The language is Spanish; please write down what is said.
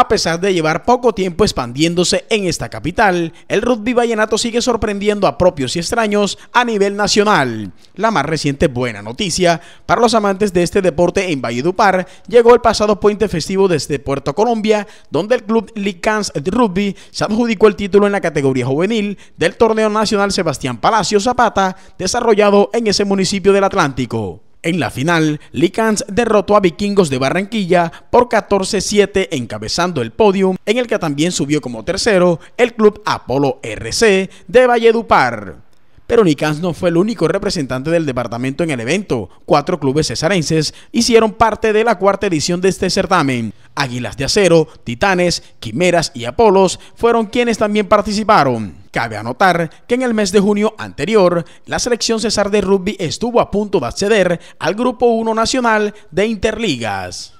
A pesar de llevar poco tiempo expandiéndose en esta capital, el rugby vallenato sigue sorprendiendo a propios y extraños a nivel nacional. La más reciente buena noticia para los amantes de este deporte en Valledupar llegó el pasado puente festivo desde Puerto Colombia, donde el club Licans de Rugby se adjudicó el título en la categoría juvenil del torneo nacional Sebastián Palacio Zapata, desarrollado en ese municipio del Atlántico. En la final, Licans derrotó a Vikingos de Barranquilla por 14-7 encabezando el podium, en el que también subió como tercero el club Apolo RC de Valledupar. Pero Licans no fue el único representante del departamento en el evento. Cuatro clubes cesarenses hicieron parte de la cuarta edición de este certamen. Águilas de Acero, Titanes, Quimeras y Apolos fueron quienes también participaron. Cabe anotar que en el mes de junio anterior, la selección César de Rugby estuvo a punto de acceder al Grupo 1 Nacional de Interligas.